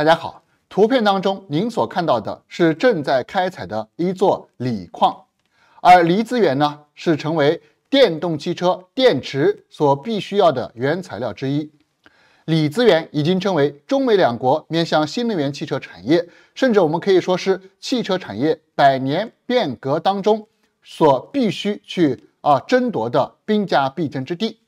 大家好，图片当中您所看到的是正在开采的一座锂矿，而锂资源呢是成为电动汽车电池所必须要的原材料之一。锂资源已经成为中美两国面向新能源汽车产业，甚至我们可以说是汽车产业百年变革当中所必须去啊争夺的兵家必争之地。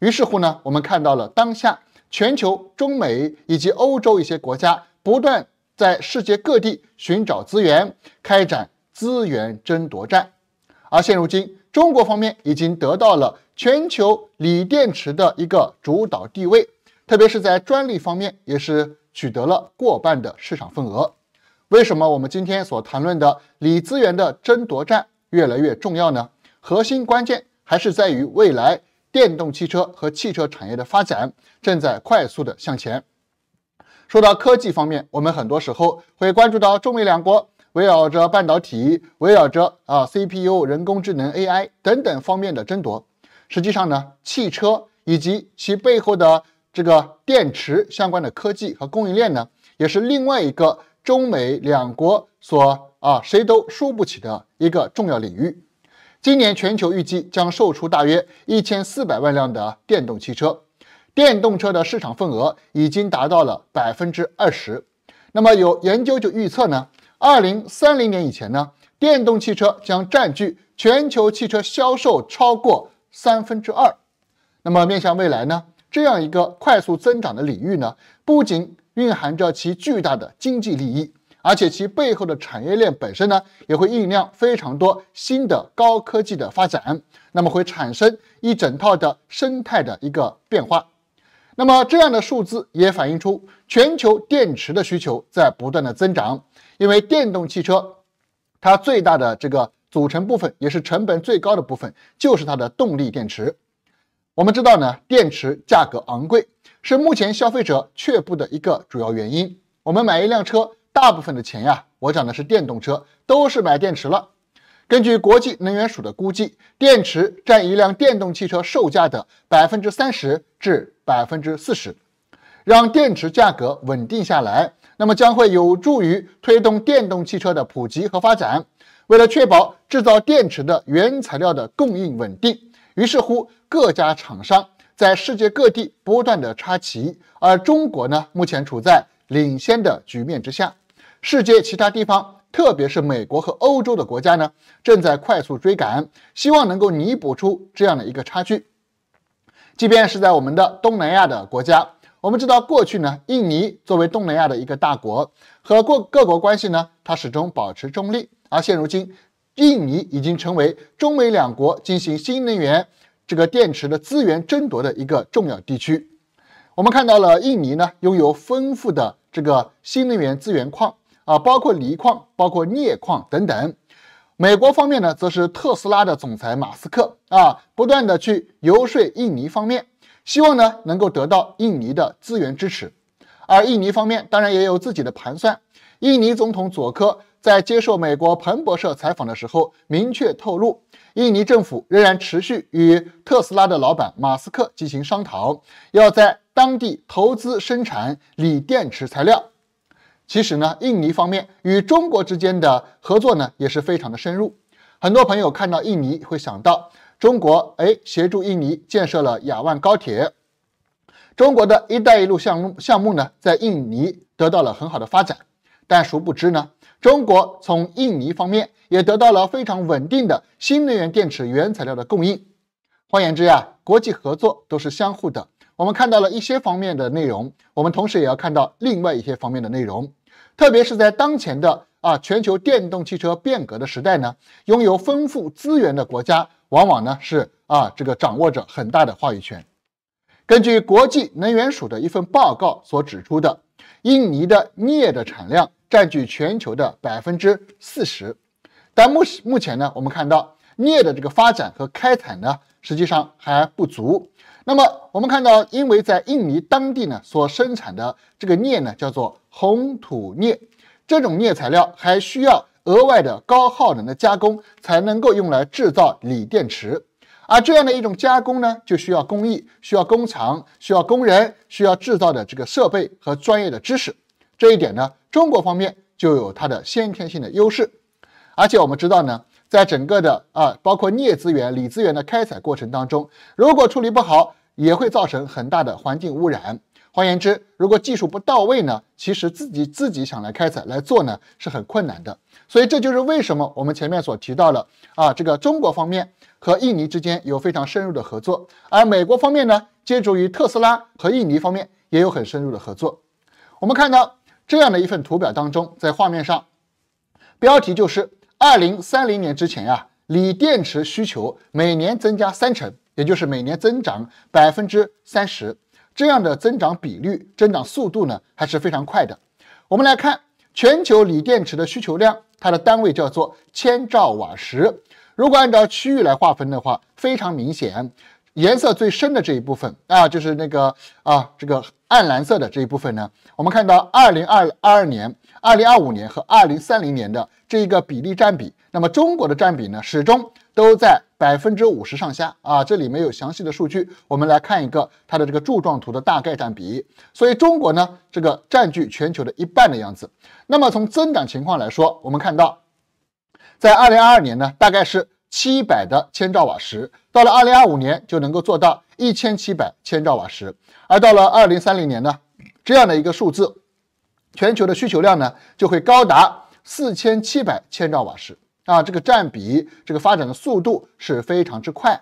于是乎呢，我们看到了当下。全球、中美以及欧洲一些国家不断在世界各地寻找资源，开展资源争夺战。而现如今，中国方面已经得到了全球锂电池的一个主导地位，特别是在专利方面，也是取得了过半的市场份额。为什么我们今天所谈论的锂资源的争夺战越来越重要呢？核心关键还是在于未来。电动汽车和汽车产业的发展正在快速的向前。说到科技方面，我们很多时候会关注到中美两国围绕着半导体、围绕着啊 CPU、人工智能 AI 等等方面的争夺。实际上呢，汽车以及其背后的这个电池相关的科技和供应链呢，也是另外一个中美两国所啊谁都输不起的一个重要领域。今年全球预计将售出大约一千四百万辆的电动汽车，电动车的市场份额已经达到了百分之二十。那么有研究就预测呢，二零三零年以前呢，电动汽车将占据全球汽车销售超过三分之二。那么面向未来呢，这样一个快速增长的领域呢，不仅蕴含着其巨大的经济利益。而且其背后的产业链本身呢，也会酝酿非常多新的高科技的发展，那么会产生一整套的生态的一个变化。那么这样的数字也反映出全球电池的需求在不断的增长，因为电动汽车它最大的这个组成部分，也是成本最高的部分，就是它的动力电池。我们知道呢，电池价格昂贵，是目前消费者却步的一个主要原因。我们买一辆车。大部分的钱呀，我讲的是电动车，都是买电池了。根据国际能源署的估计，电池占一辆电动汽车售价的百分之三十至百分之四十。让电池价格稳定下来，那么将会有助于推动电动汽车的普及和发展。为了确保制造电池的原材料的供应稳定，于是乎各家厂商在世界各地不断的插旗，而中国呢，目前处在。领先的局面之下，世界其他地方，特别是美国和欧洲的国家呢，正在快速追赶，希望能够弥补出这样的一个差距。即便是在我们的东南亚的国家，我们知道过去呢，印尼作为东南亚的一个大国，和各各国关系呢，它始终保持中立。而现如今，印尼已经成为中美两国进行新能源这个电池的资源争夺的一个重要地区。我们看到了印尼呢，拥有丰富的这个新能源资源矿啊，包括锂矿、包括镍矿等等。美国方面呢，则是特斯拉的总裁马斯克啊，不断的去游说印尼方面，希望呢能够得到印尼的资源支持。而印尼方面当然也有自己的盘算。印尼总统佐科在接受美国彭博社采访的时候，明确透露，印尼政府仍然持续与特斯拉的老板马斯克进行商讨，要在当地投资生产锂电池材料。其实呢，印尼方面与中国之间的合作呢，也是非常的深入。很多朋友看到印尼会想到中国，哎，协助印尼建设了亚万高铁。中国的一带一路项目项目呢，在印尼得到了很好的发展。但殊不知呢，中国从印尼方面也得到了非常稳定的新能源电池原材料的供应。换言之呀，国际合作都是相互的。我们看到了一些方面的内容，我们同时也要看到另外一些方面的内容，特别是在当前的啊全球电动汽车变革的时代呢，拥有丰富资源的国家往往呢是啊这个掌握着很大的话语权。根据国际能源署的一份报告所指出的，印尼的镍的产量占据全球的百分之四十，但目目前呢，我们看到镍的这个发展和开采呢，实际上还不足。那么我们看到，因为在印尼当地呢，所生产的这个镍呢，叫做红土镍，这种镍材料还需要额外的高耗能的加工，才能够用来制造锂电池。而这样的一种加工呢，就需要工艺、需要工厂、需要工人、需要制造的这个设备和专业的知识。这一点呢，中国方面就有它的先天性的优势。而且我们知道呢，在整个的啊，包括镍资源、锂资源的开采过程当中，如果处理不好，也会造成很大的环境污染。换言之，如果技术不到位呢，其实自己自己想来开采来做呢是很困难的。所以这就是为什么我们前面所提到的啊，这个中国方面和印尼之间有非常深入的合作，而美国方面呢，借助于特斯拉和印尼方面也有很深入的合作。我们看到这样的一份图表当中，在画面上，标题就是二零三零年之前呀，锂电池需求每年增加三成。也就是每年增长百分之三十，这样的增长比率、增长速度呢，还是非常快的。我们来看全球锂电池的需求量，它的单位叫做千兆瓦时。如果按照区域来划分的话，非常明显，颜色最深的这一部分啊，就是那个啊，这个暗蓝色的这一部分呢。我们看到，二零二二年、二零二五年和二零三零年的这一个比例占比，那么中国的占比呢，始终都在。百分之五十上下啊，这里没有详细的数据，我们来看一个它的这个柱状图的大概占比。所以中国呢，这个占据全球的一半的样子。那么从增长情况来说，我们看到，在二零二二年呢，大概是七百的千兆瓦时，到了二零二五年就能够做到一千七百千兆瓦时，而到了二零三零年呢，这样的一个数字，全球的需求量呢就会高达四千七百千兆瓦时。啊，这个占比，这个发展的速度是非常之快。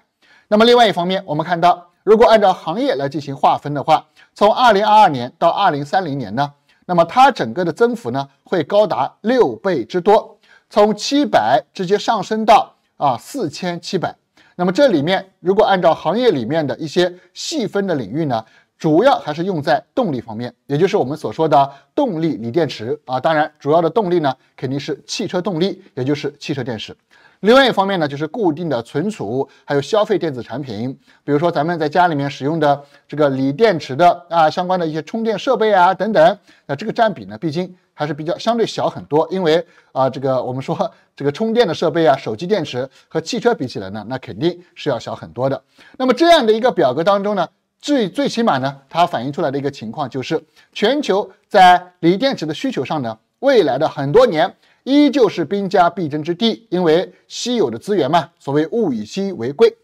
那么，另外一方面，我们看到，如果按照行业来进行划分的话，从二零二二年到二零三零年呢，那么它整个的增幅呢，会高达六倍之多，从七百直接上升到啊四千七百。那么，这里面如果按照行业里面的一些细分的领域呢？主要还是用在动力方面，也就是我们所说的动力锂电池啊。当然，主要的动力呢，肯定是汽车动力，也就是汽车电池。另外一方面呢，就是固定的存储，还有消费电子产品，比如说咱们在家里面使用的这个锂电池的啊，相关的一些充电设备啊等等。那这个占比呢，毕竟还是比较相对小很多，因为啊，这个我们说这个充电的设备啊，手机电池和汽车比起来呢，那肯定是要小很多的。那么这样的一个表格当中呢？最最起码呢，它反映出来的一个情况就是，全球在锂电池的需求上呢，未来的很多年依旧是兵家必争之地，因为稀有的资源嘛，所谓物以稀为贵，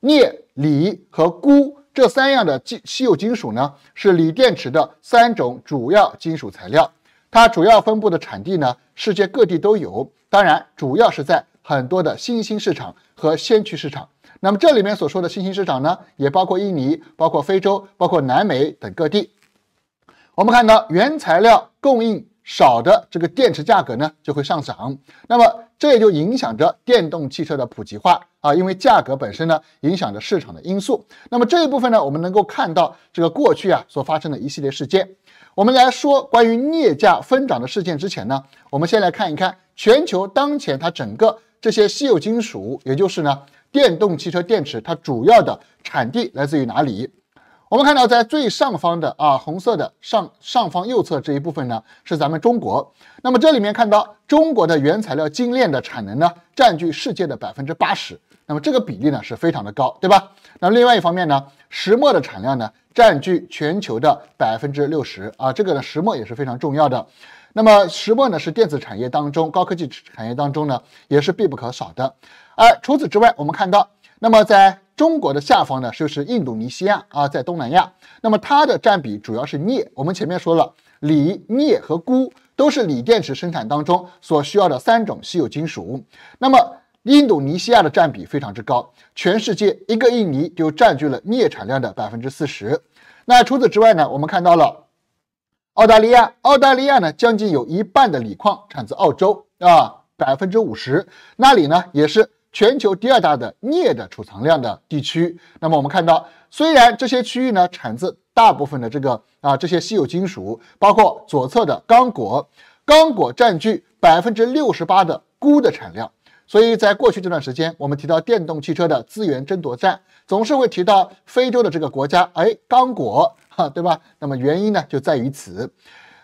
镍、锂和钴这三样的稀稀有金属呢，是锂电池的三种主要金属材料。它主要分布的产地呢，世界各地都有，当然主要是在很多的新兴市场和先驱市场。那么这里面所说的新兴市场呢，也包括印尼、包括非洲、包括南美等各地。我们看到原材料供应少的这个电池价格呢就会上涨，那么这也就影响着电动汽车的普及化啊，因为价格本身呢影响着市场的因素。那么这一部分呢，我们能够看到这个过去啊所发生的一系列事件。我们来说关于镍价疯涨的事件之前呢，我们先来看一看全球当前它整个这些稀有金属，也就是呢。电动汽车电池，它主要的产地来自于哪里？我们看到在最上方的啊，红色的上上方右侧这一部分呢，是咱们中国。那么这里面看到中国的原材料精炼的产能呢，占据世界的百分之八十。那么这个比例呢，是非常的高，对吧？那么另外一方面呢，石墨的产量呢，占据全球的百分之六十啊，这个呢，石墨也是非常重要的。那么石墨呢，是电子产业当中、高科技产业当中呢，也是必不可少的。而除此之外，我们看到，那么在中国的下方呢，就是印度尼西亚啊，在东南亚，那么它的占比主要是镍。我们前面说了，锂、镍和钴都是锂电池生产当中所需要的三种稀有金属。那么印度尼西亚的占比非常之高，全世界一个印尼就占据了镍产量的百分之四十。那除此之外呢，我们看到了。澳大利亚，澳大利亚呢，将近有一半的锂矿产自澳洲啊，百分之五十。那里呢，也是全球第二大的镍的储藏量的地区。那么我们看到，虽然这些区域呢，产自大部分的这个啊，这些稀有金属，包括左侧的刚果，刚果占据百分之六十八的钴的产量。所以在过去这段时间，我们提到电动汽车的资源争夺战，总是会提到非洲的这个国家，哎，刚果。啊，对吧？那么原因呢，就在于此。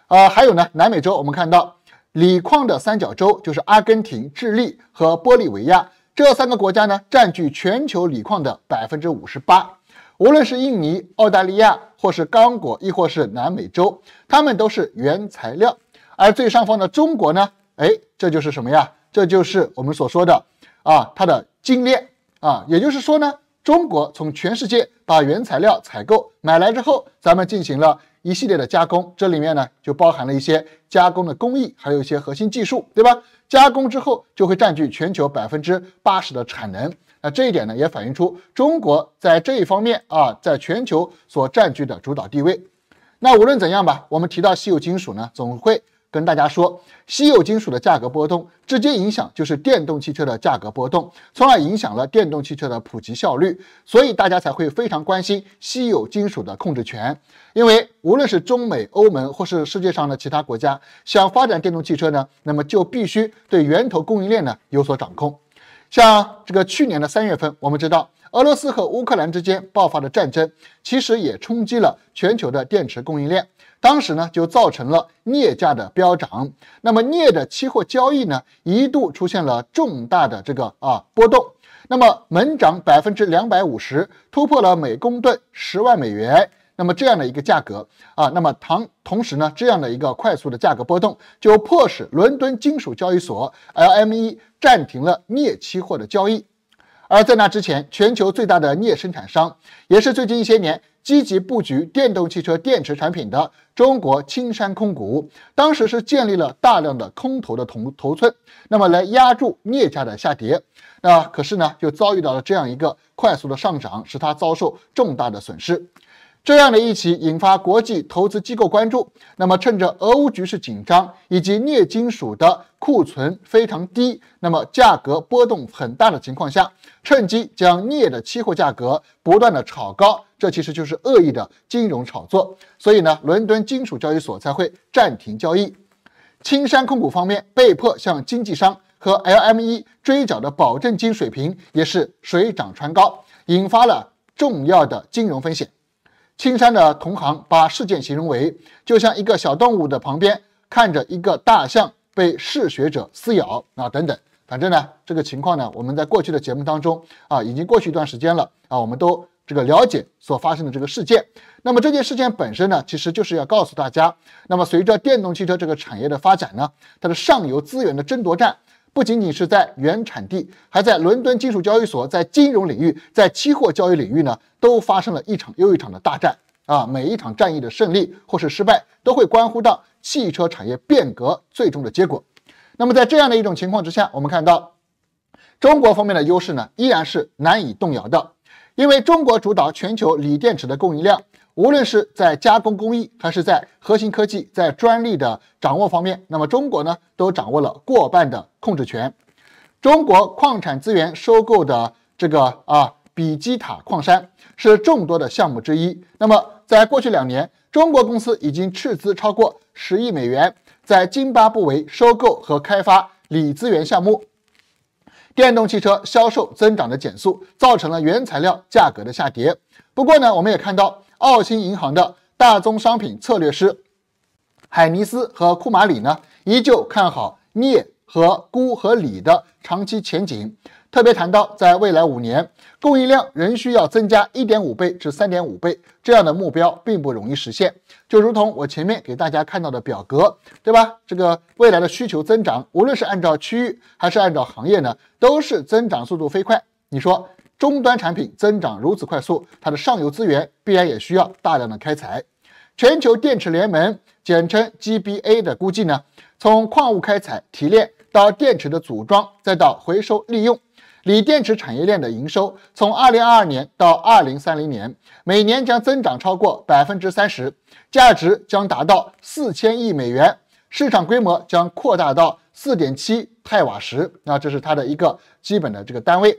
呃，还有呢，南美洲，我们看到锂矿的三角洲，就是阿根廷、智利和玻利维亚这三个国家呢，占据全球锂矿的百分之五十八。无论是印尼、澳大利亚，或是刚果，亦或是南美洲，他们都是原材料。而最上方的中国呢，哎，这就是什么呀？这就是我们所说的啊，它的精炼啊，也就是说呢。中国从全世界把原材料采购买来之后，咱们进行了一系列的加工，这里面呢就包含了一些加工的工艺，还有一些核心技术，对吧？加工之后就会占据全球百分之八十的产能，那这一点呢也反映出中国在这一方面啊，在全球所占据的主导地位。那无论怎样吧，我们提到稀有金属呢，总会。跟大家说，稀有金属的价格波动直接影响就是电动汽车的价格波动，从而影响了电动汽车的普及效率。所以大家才会非常关心稀有金属的控制权，因为无论是中美、欧盟或是世界上的其他国家想发展电动汽车呢，那么就必须对源头供应链呢有所掌控。像这个去年的三月份，我们知道俄罗斯和乌克兰之间爆发的战争，其实也冲击了全球的电池供应链。当时呢，就造成了镍价的飙涨。那么镍的期货交易呢，一度出现了重大的这个啊波动。那么猛涨百分之两百五十，突破了每公吨十万美元。那么这样的一个价格啊，那么同同时呢，这样的一个快速的价格波动，就迫使伦敦金属交易所 LME 暂停了镍期货的交易。而在那之前，全球最大的镍生产商，也是最近一些年。积极布局电动汽车电池产品的中国青山控股，当时是建立了大量的空头的头头寸，那么来压住镍价的下跌。那可是呢，就遭遇到了这样一个快速的上涨，使它遭受重大的损失。这样的一起引发国际投资机构关注。那么趁着俄乌局势紧张以及镍金属的库存非常低，那么价格波动很大的情况下，趁机将镍的期货价格不断的炒高。这其实就是恶意的金融炒作，所以呢，伦敦金属交易所才会暂停交易。青山控股方面被迫向经纪商和 LME 追缴的保证金水平也是水涨船高，引发了重要的金融风险。青山的同行把事件形容为就像一个小动物的旁边看着一个大象被嗜血者撕咬啊等等，反正呢，这个情况呢，我们在过去的节目当中啊，已经过去一段时间了啊，我们都。这个了解所发生的这个事件，那么这件事件本身呢，其实就是要告诉大家，那么随着电动汽车这个产业的发展呢，它的上游资源的争夺战不仅仅是在原产地，还在伦敦金属交易所，在金融领域，在期货交易领域呢，都发生了一场又一场的大战啊！每一场战役的胜利或是失败，都会关乎到汽车产业变革最终的结果。那么在这样的一种情况之下，我们看到中国方面的优势呢，依然是难以动摇的。因为中国主导全球锂电池的供应量，无论是在加工工艺，还是在核心科技、在专利的掌握方面，那么中国呢，都掌握了过半的控制权。中国矿产资源收购的这个啊比基塔矿山是众多的项目之一。那么，在过去两年，中国公司已经斥资超过十亿美元，在津巴布韦收购和开发锂资源项目。电动汽车销售增长的减速，造成了原材料价格的下跌。不过呢，我们也看到澳新银行的大宗商品策略师海尼斯和库马里呢，依旧看好镍和钴和锂的长期前景。特别谈到，在未来五年，供应量仍需要增加一点五倍至三点五倍，这样的目标并不容易实现。就如同我前面给大家看到的表格，对吧？这个未来的需求增长，无论是按照区域还是按照行业呢，都是增长速度飞快。你说，终端产品增长如此快速，它的上游资源必然也需要大量的开采。全球电池联盟（简称 GBA） 的估计呢，从矿物开采、提炼到电池的组装，再到回收利用。锂电池产业链的营收从二零二二年到二零三零年，每年将增长超过百分之三十，价值将达到四千亿美元，市场规模将扩大到四点七太瓦时。那这是它的一个基本的这个单位。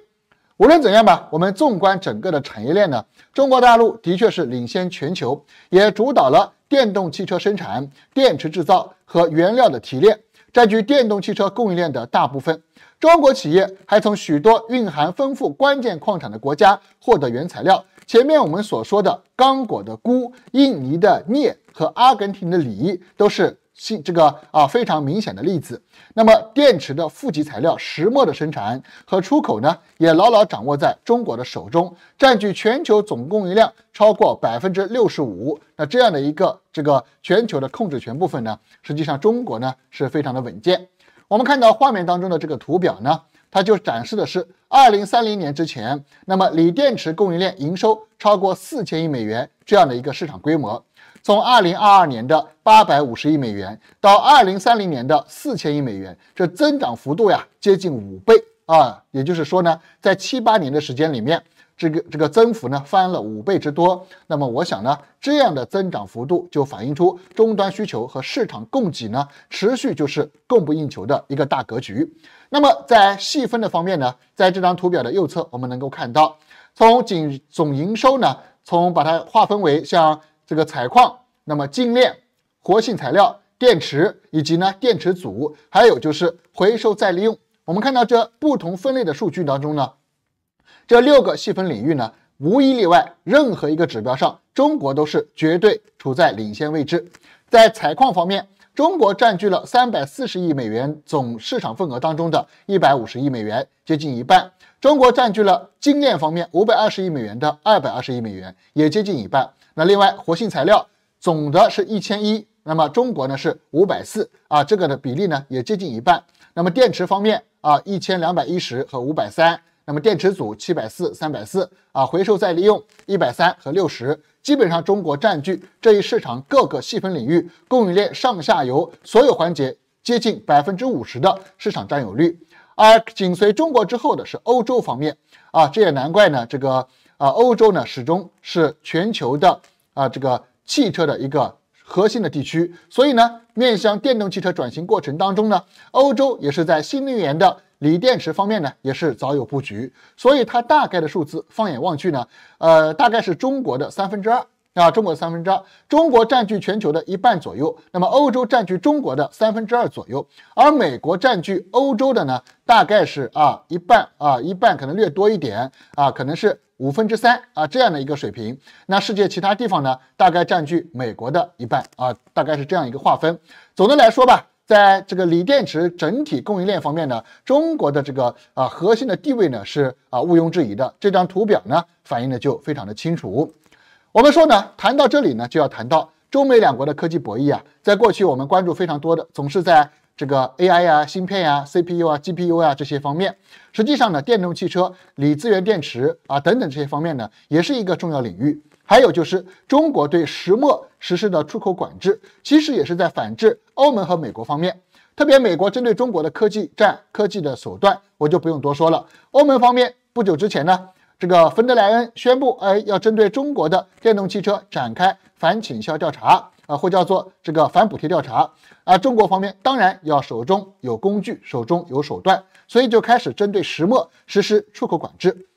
无论怎样吧，我们纵观整个的产业链呢，中国大陆的确是领先全球，也主导了电动汽车生产、电池制造和原料的提炼。占据电动汽车供应链的大部分，中国企业还从许多蕴含丰富关键矿产的国家获得原材料。前面我们所说的刚果的钴、印尼的镍和阿根廷的锂，都是。性这个啊非常明显的例子。那么电池的负极材料石墨的生产和出口呢，也牢牢掌握在中国的手中，占据全球总供应量超过百分之六十五。那这样的一个这个全球的控制权部分呢，实际上中国呢是非常的稳健。我们看到画面当中的这个图表呢，它就展示的是二零三零年之前，那么锂电池供应链营收超过四千亿美元这样的一个市场规模。从二零二二年的八百五十亿美元到二零三零年的四千亿美元，这增长幅度呀接近五倍啊！也就是说呢，在七八年的时间里面，这个这个增幅呢翻了五倍之多。那么我想呢，这样的增长幅度就反映出终端需求和市场供给呢持续就是供不应求的一个大格局。那么在细分的方面呢，在这张图表的右侧，我们能够看到，从仅总营收呢，从把它划分为像。这个采矿，那么精炼、活性材料、电池以及呢电池组，还有就是回收再利用。我们看到这不同分类的数据当中呢，这六个细分领域呢，无一例外，任何一个指标上，中国都是绝对处在领先位置。在采矿方面，中国占据了三百四十亿美元总市场份额当中的一百五十亿美元，接近一半；中国占据了精炼方面五百二十亿美元的二百二十亿美元，也接近一半。那另外，活性材料总的是一千一，那么中国呢是五百四啊，这个的比例呢也接近一半。那么电池方面啊，一千两百一十和五百三，那么电池组七百四、三百四啊，回收再利用一百三和六十，基本上中国占据这一市场各个细分领域供应链上下游所有环节接近百分之五十的市场占有率，而紧随中国之后的是欧洲方面啊，这也难怪呢，这个。啊，欧洲呢始终是全球的啊这个汽车的一个核心的地区，所以呢，面向电动汽车转型过程当中呢，欧洲也是在新能源的锂电池方面呢也是早有布局，所以它大概的数字，放眼望去呢，呃，大概是中国的三分之二。啊，中国三分之二，中国占据全球的一半左右。那么欧洲占据中国的三分之二左右，而美国占据欧洲的呢，大概是啊一半啊一半，可能略多一点啊，可能是五分之三啊这样的一个水平。那世界其他地方呢，大概占据美国的一半啊，大概是这样一个划分。总的来说吧，在这个锂电池整体供应链方面呢，中国的这个啊核心的地位呢是啊毋庸置疑的。这张图表呢反映的就非常的清楚。我们说呢，谈到这里呢，就要谈到中美两国的科技博弈啊。在过去，我们关注非常多的，总是在这个 AI 呀、芯片呀、CPU 啊、GPU 啊这些方面。实际上呢，电动汽车、锂资源电池啊等等这些方面呢，也是一个重要领域。还有就是中国对石墨实施的出口管制，其实也是在反制欧盟和美国方面。特别美国针对中国的科技战科技的手段，我就不用多说了。欧盟方面不久之前呢。这个芬德莱恩宣布，哎，要针对中国的电动汽车展开反倾销调查，啊，或叫做这个反补贴调查，啊，中国方面当然要手中有工具，手中有手段，所以就开始针对石墨实施出口管制。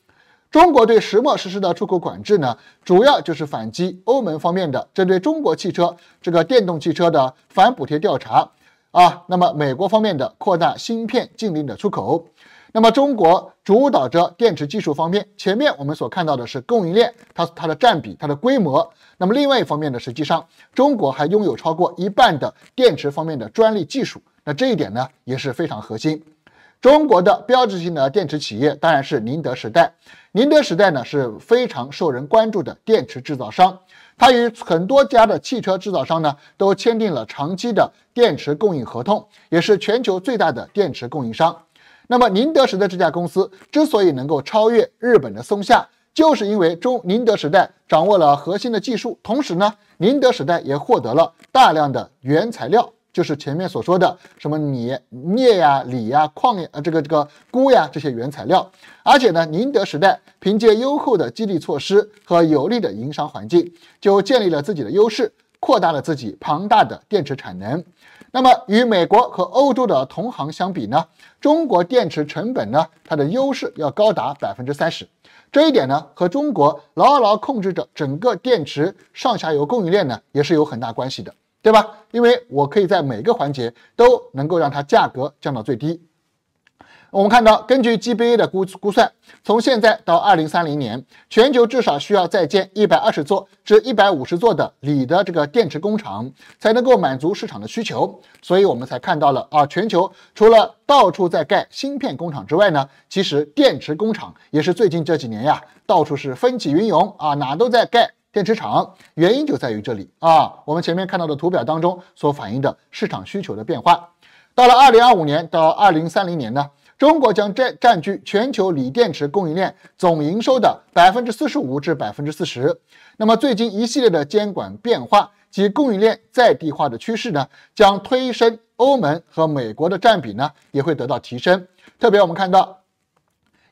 中国对石墨实施的出口管制呢，主要就是反击欧盟方面的针对中国汽车这个电动汽车的反补贴调查，啊，那么美国方面的扩大芯片禁令的出口。那么，中国主导着电池技术方面。前面我们所看到的是供应链，它它的占比、它的规模。那么，另外一方面呢，实际上中国还拥有超过一半的电池方面的专利技术。那这一点呢，也是非常核心。中国的标志性的电池企业当然是宁德时代。宁德时代呢是非常受人关注的电池制造商，它与很多家的汽车制造商呢都签订了长期的电池供应合同，也是全球最大的电池供应商。那么，宁德时代这家公司之所以能够超越日本的松下，就是因为中宁德时代掌握了核心的技术，同时呢，宁德时代也获得了大量的原材料，就是前面所说的什么镍、镍呀、锂呀、矿呃这个这个钴呀这些原材料。而且呢，宁德时代凭借优厚的激励措施和有利的营商环境，就建立了自己的优势，扩大了自己庞大的电池产能。那么与美国和欧洲的同行相比呢？中国电池成本呢？它的优势要高达百分之三十。这一点呢，和中国牢牢控制着整个电池上下游供应链呢，也是有很大关系的，对吧？因为我可以在每个环节都能够让它价格降到最低。我们看到，根据 g b a 的估估算，从现在到二零三零年，全球至少需要再建一百二十座至一百五十座的锂的这个电池工厂，才能够满足市场的需求。所以，我们才看到了啊，全球除了到处在盖芯片工厂之外呢，其实电池工厂也是最近这几年呀，到处是风起云涌啊，哪都在盖电池厂。原因就在于这里啊，我们前面看到的图表当中所反映的市场需求的变化。到了二零二五年到二零三零年呢？中国将占占据全球锂电池供应链总营收的百分之四十五至百分之四十。那么最近一系列的监管变化及供应链在地化的趋势呢，将推升欧盟和美国的占比呢，也会得到提升。特别我们看到，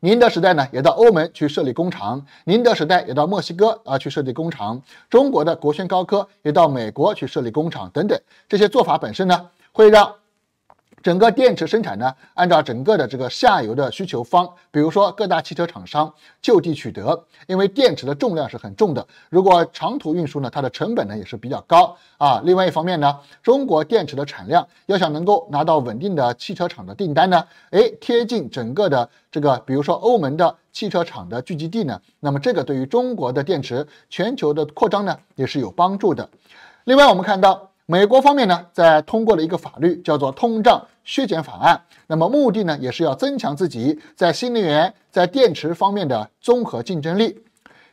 宁德时代呢也到欧盟去设立工厂，宁德时代也到墨西哥啊去设立工厂，中国的国轩高科也到美国去设立工厂等等，这些做法本身呢，会让。整个电池生产呢，按照整个的这个下游的需求方，比如说各大汽车厂商就地取得，因为电池的重量是很重的，如果长途运输呢，它的成本呢也是比较高啊。另外一方面呢，中国电池的产量要想能够拿到稳定的汽车厂的订单呢，哎，贴近整个的这个比如说欧盟的汽车厂的聚集地呢，那么这个对于中国的电池全球的扩张呢也是有帮助的。另外我们看到。美国方面呢，在通过了一个法律，叫做《通胀削减法案》。那么目的呢，也是要增强自己在新能源、在电池方面的综合竞争力。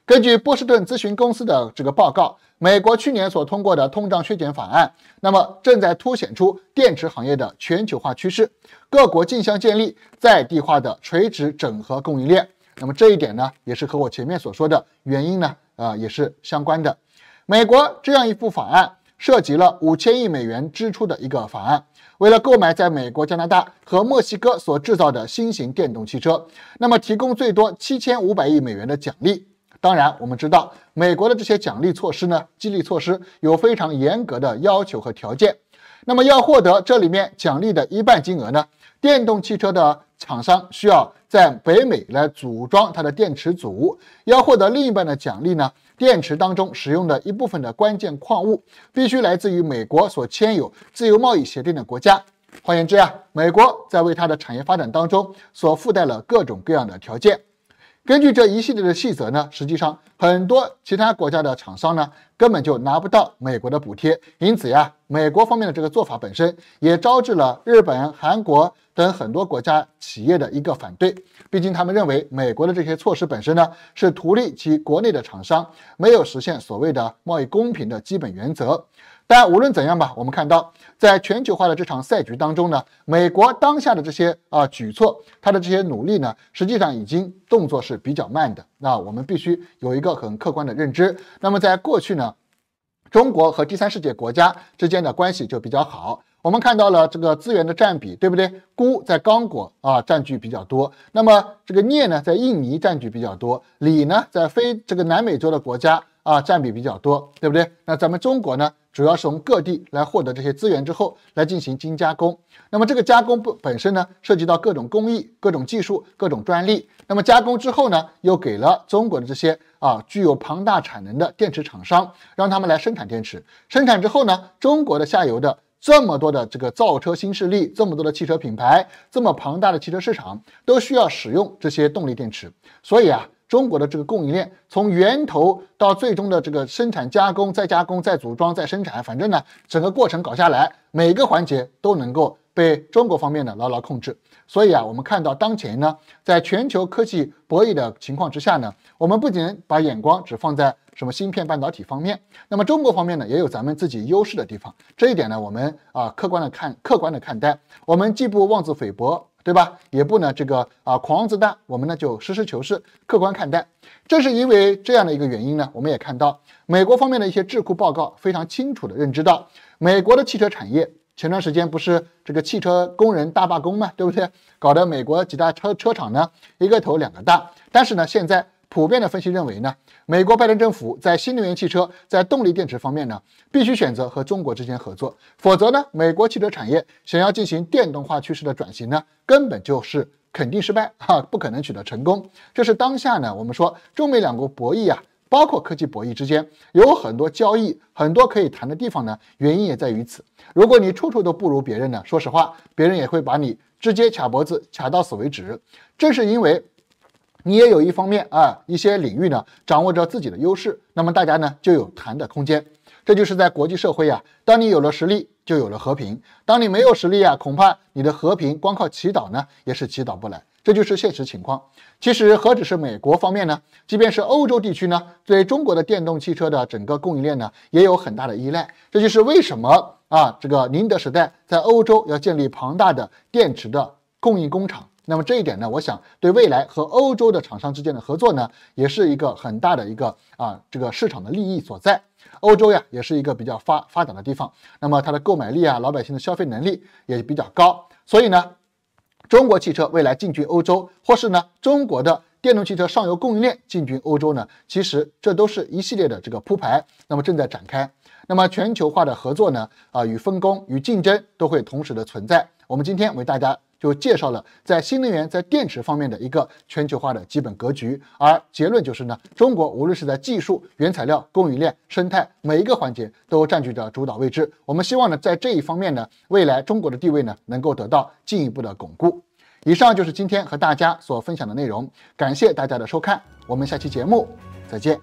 根据波士顿咨询公司的这个报告，美国去年所通过的《通胀削减法案》，那么正在凸显出电池行业的全球化趋势，各国竞相建立在地化的垂直整合供应链。那么这一点呢，也是和我前面所说的原因呢，啊，也是相关的。美国这样一部法案。涉及了五千亿美元支出的一个法案，为了购买在美国、加拿大和墨西哥所制造的新型电动汽车，那么提供最多七千五百亿美元的奖励。当然，我们知道美国的这些奖励措施呢，激励措施有非常严格的要求和条件。那么要获得这里面奖励的一半金额呢，电动汽车的厂商需要。在北美来组装它的电池组，要获得另一半的奖励呢，电池当中使用的一部分的关键矿物必须来自于美国所签有自由贸易协定的国家。换言之啊，美国在为它的产业发展当中所附带了各种各样的条件。根据这一系列的细则呢，实际上很多其他国家的厂商呢根本就拿不到美国的补贴。因此呀，美国方面的这个做法本身也招致了日本、韩国。等很多国家企业的一个反对，毕竟他们认为美国的这些措施本身呢，是图利其国内的厂商，没有实现所谓的贸易公平的基本原则。但无论怎样吧，我们看到，在全球化的这场赛局当中呢，美国当下的这些啊举措，它的这些努力呢，实际上已经动作是比较慢的。那我们必须有一个很客观的认知。那么，在过去呢，中国和第三世界国家之间的关系就比较好。我们看到了这个资源的占比，对不对？钴在刚果啊占据比较多，那么这个镍呢，在印尼占据比较多，锂呢，在非这个南美洲的国家啊占比比较多，对不对？那咱们中国呢，主要是从各地来获得这些资源之后，来进行精加工。那么这个加工本本身呢，涉及到各种工艺、各种技术、各种专利。那么加工之后呢，又给了中国的这些啊具有庞大产能的电池厂商，让他们来生产电池。生产之后呢，中国的下游的。这么多的这个造车新势力，这么多的汽车品牌，这么庞大的汽车市场，都需要使用这些动力电池。所以啊，中国的这个供应链，从源头到最终的这个生产加工、再加工、再组装、再生产，反正呢，整个过程搞下来，每个环节都能够。被中国方面呢牢牢控制，所以啊，我们看到当前呢，在全球科技博弈的情况之下呢，我们不仅把眼光只放在什么芯片半导体方面，那么中国方面呢，也有咱们自己优势的地方。这一点呢，我们啊，客观的看，客观的看待，我们既不妄自菲薄，对吧？也不呢这个啊狂妄自大，我们呢就实事求是，客观看待。正是因为这样的一个原因呢，我们也看到美国方面的一些智库报告非常清楚的认知到，美国的汽车产业。前段时间不是这个汽车工人大罢工嘛，对不对？搞得美国几大车车厂呢，一个头两个大。但是呢，现在普遍的分析认为呢，美国拜登政府在新能源汽车在动力电池方面呢，必须选择和中国之间合作，否则呢，美国汽车产业想要进行电动化趋势的转型呢，根本就是肯定失败啊，不可能取得成功。这是当下呢，我们说中美两国博弈啊。包括科技博弈之间有很多交易，很多可以谈的地方呢。原因也在于此。如果你处处都不如别人呢，说实话，别人也会把你直接卡脖子，卡到死为止。正是因为你也有一方面啊，一些领域呢掌握着自己的优势，那么大家呢就有谈的空间。这就是在国际社会呀，当你有了实力，就有了和平；当你没有实力啊，恐怕你的和平光靠祈祷呢也是祈祷不来。这就是现实情况。其实何止是美国方面呢？即便是欧洲地区呢，对中国的电动汽车的整个供应链呢，也有很大的依赖。这就是为什么啊，这个宁德时代在欧洲要建立庞大的电池的供应工厂。那么这一点呢，我想对未来和欧洲的厂商之间的合作呢，也是一个很大的一个啊，这个市场的利益所在。欧洲呀，也是一个比较发发展的地方。那么它的购买力啊，老百姓的消费能力也比较高。所以呢。中国汽车未来进军欧洲，或是呢中国的电动汽车上游供应链进军欧洲呢？其实这都是一系列的这个铺排，那么正在展开。那么全球化的合作呢？啊，与分工与竞争都会同时的存在。我们今天为大家。就介绍了在新能源在电池方面的一个全球化的基本格局，而结论就是呢，中国无论是在技术、原材料、供应链、生态每一个环节都占据着主导位置。我们希望呢，在这一方面呢，未来中国的地位呢，能够得到进一步的巩固。以上就是今天和大家所分享的内容，感谢大家的收看，我们下期节目再见。